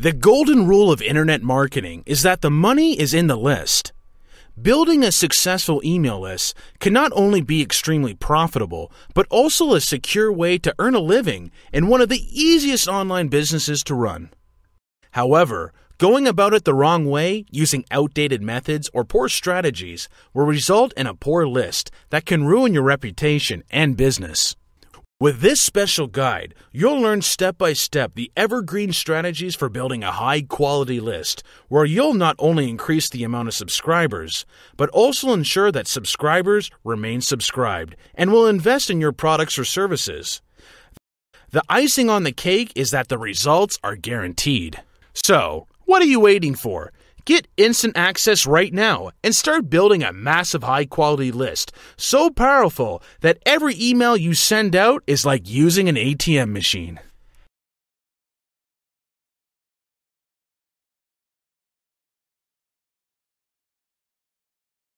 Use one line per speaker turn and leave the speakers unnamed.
The golden rule of internet marketing is that the money is in the list. Building a successful email list can not only be extremely profitable, but also a secure way to earn a living and one of the easiest online businesses to run. However, going about it the wrong way, using outdated methods or poor strategies, will result in a poor list that can ruin your reputation and business. With this special guide, you'll learn step by step the evergreen strategies for building a high quality list, where you'll not only increase the amount of subscribers, but also ensure that subscribers remain subscribed and will invest in your products or services. The icing on the cake is that the results are guaranteed. So, what are you waiting for? Get instant access right now and start building a massive high quality list so powerful that every email you send out is like using an ATM machine.